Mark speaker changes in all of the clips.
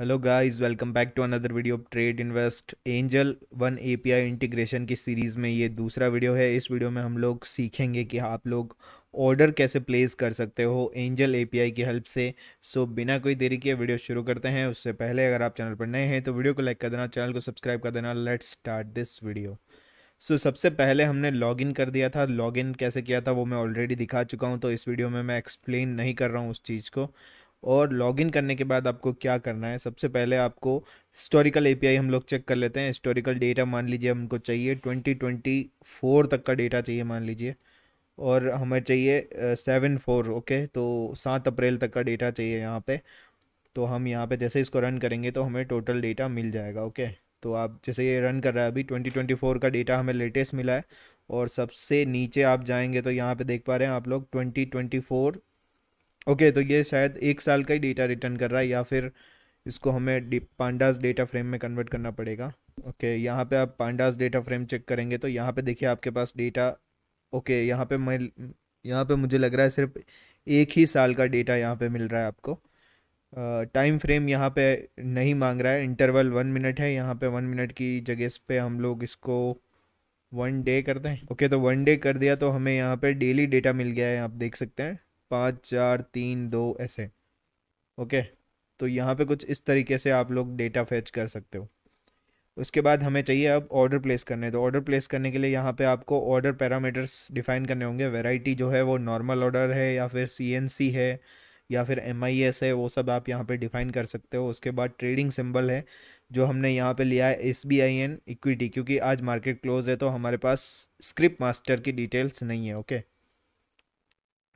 Speaker 1: Hello guys welcome back to another video of trade invest Angel One API integration की series में ये दूसरा video है इस वीडियो में हम लोग सीखेंगे कि आप लोग ऑर्डर कैसे प्लेस कर सकते हो एंजल एपीआई की हेल्प से सो बिना कोई देरी के वीडियो शुरू करते हैं उससे पहले अगर आप चैनल पर नए हैं तो वीडियो को लाइक कर देना चैनल को सब्सक्राइब कर देना let's start this video so so, सबसे पहले हमने लॉगिन कर दिया था लॉगिन कैसे किया था वो मैं ऑलरेडी दिखा चुका हूँ तो इस वीडियो में मैं एक्सप्लेन नहीं कर रहा हूँ उस चीज़ को और लॉगिन करने के बाद आपको क्या करना है सबसे पहले आपको हिस्टोरिकल एपीआई हम लोग चेक कर लेते हैं हिस्टोरिकल डेटा मान लीजिए हमको चाहिए ट्वेंटी ट्वेंटी फोर तक का डेटा चाहिए मान लीजिए और हमें चाहिए सेवन फोर ओके तो सात अप्रैल तक का डेटा चाहिए यहाँ पे तो हम यहाँ पे जैसे इसको रन करेंगे तो हमें टोटल डेटा मिल जाएगा ओके तो आप जैसे ये रन कर रहा है अभी ट्वेंटी ट्वेंटी फोर का डेटा हमें लेटेस्ट मिला है और सबसे नीचे आप जाएंगे तो यहाँ पे देख पा रहे हैं आप लोग ट्वेंटी ट्वेंटी फोर ओके तो ये शायद एक साल का ही डेटा रिटर्न कर रहा है या फिर इसको हमें पांडास डेटा फ्रेम में कन्वर्ट करना पड़ेगा ओके okay, यहाँ पे आप पांडास डेटा फ्रेम चेक करेंगे तो यहाँ पे देखिए आपके पास डेटा ओके okay, यहाँ पे मैं यहाँ पे मुझे लग रहा है सिर्फ एक ही साल का डेटा यहाँ पे मिल रहा है आपको टाइम फ्रेम यहाँ पे नहीं मांग रहा है इंटरवल वन मिनट है यहाँ पे वन मिनट की जगह पे हम लोग इसको वन डे करते हैं ओके okay, तो वन डे कर दिया तो हमें यहाँ पे डेली डेटा मिल गया है आप देख सकते हैं पाँच चार तीन दो ऐसे ओके तो यहाँ पे कुछ इस तरीके से आप लोग डेटा फेच कर सकते हो उसके बाद हमें चाहिए अब ऑर्डर प्लेस करने तो ऑर्डर प्लेस करने के लिए यहाँ पे आपको ऑर्डर पैरामीटर्स डिफाइन करने होंगे वैरायटी जो है वो नॉर्मल ऑर्डर है या फिर सी है या फिर एम है वो सब आप यहाँ पे डिफाइन कर सकते हो उसके बाद ट्रेडिंग सिम्बल है जो हमने यहाँ पे लिया है S B I N equity क्योंकि आज मार्केट क्लोज है तो हमारे पास स्क्रिप्ट मास्टर की डिटेल्स नहीं है ओके okay?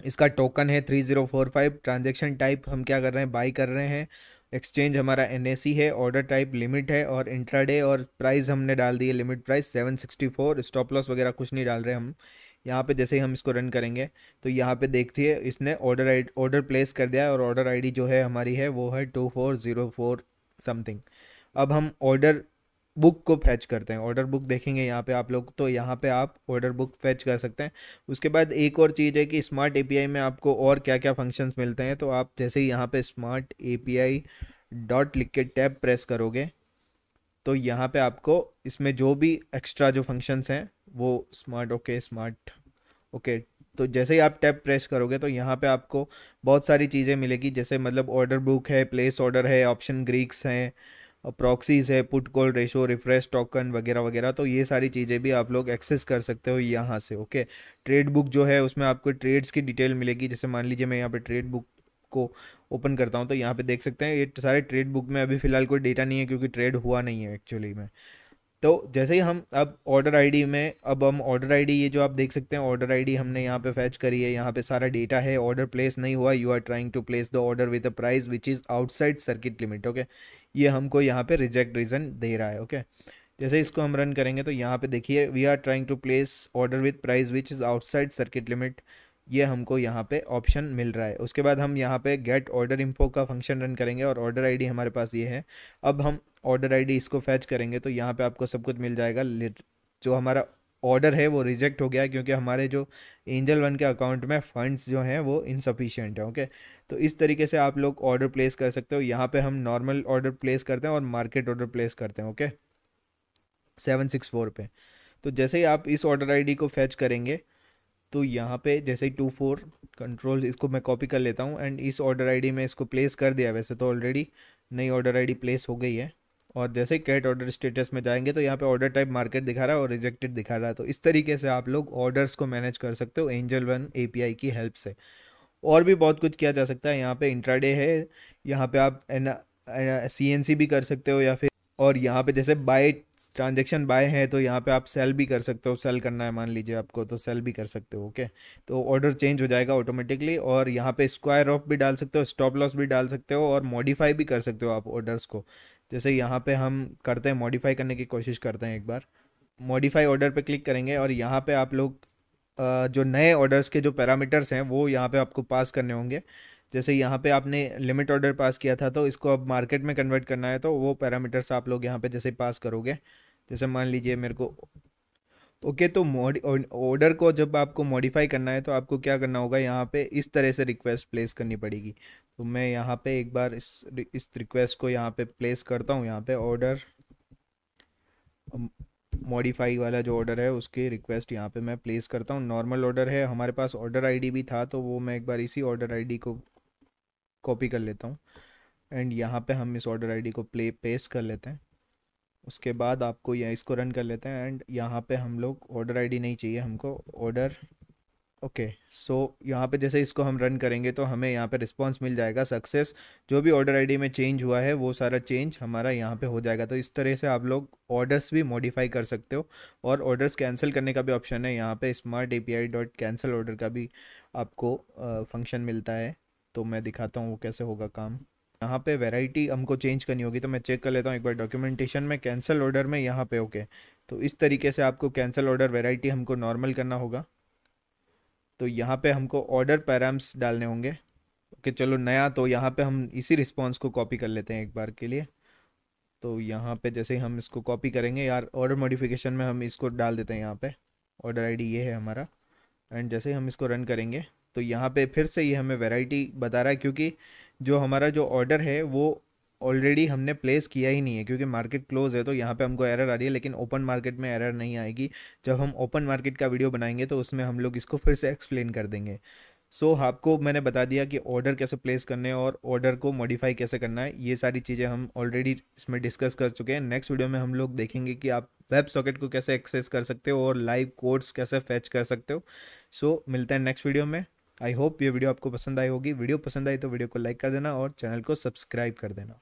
Speaker 1: इसका टोकन है three zero four five transaction type हम क्या कर रहे हैं बाई कर रहे हैं एक्सचेंज हमारा एन है ऑर्डर टाइप लिमिट है और इंट्राडे और प्राइस हमने डाल दिए limit price seven sixty four stop loss वगैरह कुछ नहीं डाल रहे हम यहाँ पे जैसे ही हम इसको रन करेंगे तो यहाँ पे है इसने ऑर्डर आई ऑर्डर प्लेस कर दिया है और ऑर्डर आई जो है हमारी है वो है two four zero four something अब हम ऑर्डर बुक को फैच करते हैं ऑर्डर बुक देखेंगे यहाँ पे आप लोग तो यहाँ पे आप ऑर्डर बुक फैच कर सकते हैं उसके बाद एक और चीज़ है कि स्मार्ट एपीआई में आपको और क्या क्या फंक्शंस मिलते हैं तो आप जैसे ही यहाँ पे स्मार्ट एपीआई डॉट लिख के टैब प्रेस करोगे तो यहाँ पे आपको इसमें जो भी एक्स्ट्रा जो फंक्शंस हैं वो स्मार्ट ओके स्मार्ट ओके तो जैसे ही आप टैब प्रेस करोगे तो यहाँ पे आपको बहुत सारी चीज़ें मिलेगी जैसे मतलब ऑर्डर बुक है प्लेस ऑर्डर है ऑप्शन ग्रीक्स हैं प्रॉक्सीज़ है put call ratio refresh token वगैरह वगैरह तो ये सारी चीज़ें भी आप लोग एक्सेस कर सकते हो यहाँ से ओके ट्रेड बुक जो है उसमें आपको ट्रेड्स की डिटेल मिलेगी जैसे मान लीजिए मैं यहाँ पे ट्रेड बुक को ओपन करता हूँ तो यहाँ पे देख सकते हैं ये सारे ट्रेड बुक में अभी फ़िलहाल कोई डेटा नहीं है क्योंकि ट्रेड हुआ नहीं है एक्चुअली में तो जैसे ही हम अब ऑर्डर आईडी में अब हम ऑर्डर आईडी ये जो आप देख सकते हैं ऑर्डर आईडी हमने यहाँ पे फैच करी है यहाँ पे सारा डेटा है ऑर्डर प्लेस नहीं हुआ you are trying to place the order with a price which is outside circuit limit okay ये हमको यहाँ पे रिजेक्ट रीज़न दे रहा है ओके जैसे इसको हम रन करेंगे तो यहाँ पे देखिए we are trying to place order with price which is outside circuit limit ये हमको यहाँ पे ऑप्शन मिल रहा है उसके बाद हम यहाँ पे गेट ऑर्डर इम्पो का फंक्शन रन करेंगे और ऑर्डर आईडी हमारे पास ये है अब हम ऑर्डर आईडी इसको फैच करेंगे तो यहाँ पे आपको सब कुछ मिल जाएगा जो हमारा ऑर्डर है वो रिजेक्ट हो गया क्योंकि हमारे जो एंजल वन के अकाउंट में फंड्स जो हैं वो इनसफिशियंट है ओके तो इस तरीके से आप लोग ऑर्डर प्लेस कर सकते हो यहाँ पर हम नॉर्मल ऑर्डर प्लेस करते हैं और मार्केट ऑर्डर प्लेस करते हैं ओके सेवन सिक्स फोर पे तो जैसे ही आप इस ऑर्डर आई को फैच करेंगे तो यहाँ पे जैसे ही टू फोर कंट्रोल इसको मैं कॉपी कर लेता हूँ एंड इस ऑर्डर आईडी में इसको प्लेस कर दिया वैसे तो ऑलरेडी नई ऑर्डर आईडी प्लेस हो गई है और जैसे ही कैट ऑर्डर स्टेटस में जाएंगे तो यहाँ पे ऑर्डर टाइप मार्केट दिखा रहा है और रिजेक्टेड दिखा रहा है तो इस तरीके से आप लोग ऑर्डर्स को मैनेज कर सकते हो एंजल वन ए की हेल्प से और भी बहुत कुछ किया जा सकता है यहाँ पर इंट्राडे है यहाँ पर आप सी एन सी भी कर सकते हो या फिर और यहाँ पे जैसे बाय ट्रांजेक्शन बाय है तो यहाँ पे आप सेल भी कर सकते हो सेल करना है मान लीजिए आपको तो सेल भी कर सकते हो ओके तो ऑर्डर चेंज हो जाएगा ऑटोमेटिकली और यहाँ पे स्क्वायर ऑफ भी डाल सकते हो स्टॉप लॉस भी डाल सकते हो और मॉडिफाई भी कर सकते हो आप ऑर्डर्स को जैसे यहाँ पे हम करते हैं मॉडिफाई करने की कोशिश करते हैं एक बार मॉडिफाई ऑर्डर पर क्लिक करेंगे और यहाँ पर आप लोग जो नए ऑर्डर्स के जो पैरामीटर्स हैं वो यहाँ पर आपको पास करने होंगे जैसे यहाँ पे आपने लिमिट ऑर्डर पास किया था तो इसको अब मार्केट में कन्वर्ट करना है तो वो पैरामीटर्स आप लोग यहाँ पे जैसे पास करोगे जैसे मान लीजिए मेरे को ओके तो ऑर्डर को जब आपको मॉडिफाई करना है तो आपको क्या करना होगा यहाँ पे इस तरह से रिक्वेस्ट प्लेस करनी पड़ेगी तो मैं यहाँ पे एक बार इस इस रिक्वेस्ट को यहाँ पे प्लेस करता हूँ यहाँ पे ऑर्डर मॉडिफाई वाला जो ऑर्डर है उसकी रिक्वेस्ट यहाँ पे मैं प्लेस करता हूँ नॉर्मल ऑर्डर है हमारे पास ऑर्डर आईडी भी था तो वो मैं एक बार इसी ऑर्डर आईडी को कॉपी कर लेता हूँ एंड यहाँ पे हम इस ऑर्डर आईडी को प्ले पेस्ट कर लेते हैं उसके बाद आपको यह इसको रन कर लेते हैं एंड यहाँ पे हम लोग ऑर्डर आईडी नहीं चाहिए हमको ऑर्डर ओके सो यहाँ पे जैसे इसको हम रन करेंगे तो हमें यहाँ पे रिस्पांस मिल जाएगा सक्सेस जो भी ऑर्डर आईडी में चेंज हुआ है वो सारा चेंज हमारा यहाँ पे हो जाएगा तो इस तरह से आप लोग ऑर्डर्स भी मॉडिफाई कर सकते हो और ऑर्डर्स कैंसिल करने का भी ऑप्शन है यहाँ पे smart A dot cancel order का भी आपको फंक्शन मिलता है तो मैं दिखाता हूँ वो कैसे होगा काम यहाँ पे वैरायटी हमको चेंज करनी होगी तो मैं चेक कर लेता हूँ एक बार डॉक्यूमेंटेशन में कैंसिल ऑर्डर में यहाँ पे ओके okay. तो इस तरीके से आपको कैंसिल ऑर्डर वैरायटी हमको नॉर्मल करना होगा तो यहाँ पे हमको ऑर्डर पैराम्स डालने होंगे ओके okay, चलो नया तो यहाँ पे हम इसी रिस्पॉन्स को कॉपी कर लेते हैं एक बार के लिए तो यहाँ पर जैसे हम इसको कॉपी करेंगे यार ऑर्डर मॉडिफिकेशन में हम इसको डाल देते हैं यहाँ पर ऑर्डर आई ये है हमारा एंड जैसे हम इसको रन करेंगे तो यहाँ पे फिर से ये हमें वैरायटी बता रहा है क्योंकि जो हमारा जो ऑर्डर है वो ऑलरेडी हमने प्लेस किया ही नहीं है क्योंकि मार्केट क्लोज है तो यहाँ पे हमको एरर आ रही है लेकिन ओपन मार्केट में एरर नहीं आएगी जब हम ओपन मार्केट का वीडियो बनाएंगे तो उसमें हम लोग इसको फिर से एक्सप्लेन कर देंगे सो so, आपको मैंने बता दिया कि ऑर्डर कैसे प्लेस करने और ऑर्डर को मॉडिफाई कैसे करना है ये सारी चीज़ें हम ऑलरेडी इसमें डिस्कस कर चुके हैं नेक्स्ट वीडियो में हम लोग देखेंगे कि आप वेब सॉकेट को कैसे एक्सेस कर सकते हो और लाइव कोड्स कैसे फैच कर सकते हो सो so, मिलते हैं नेक्स्ट वीडियो में आई होप ये वीडियो आपको पसंद आई होगी वीडियो पसंद आई तो वीडियो को लाइक कर देना और चैनल को सब्सक्राइब कर देना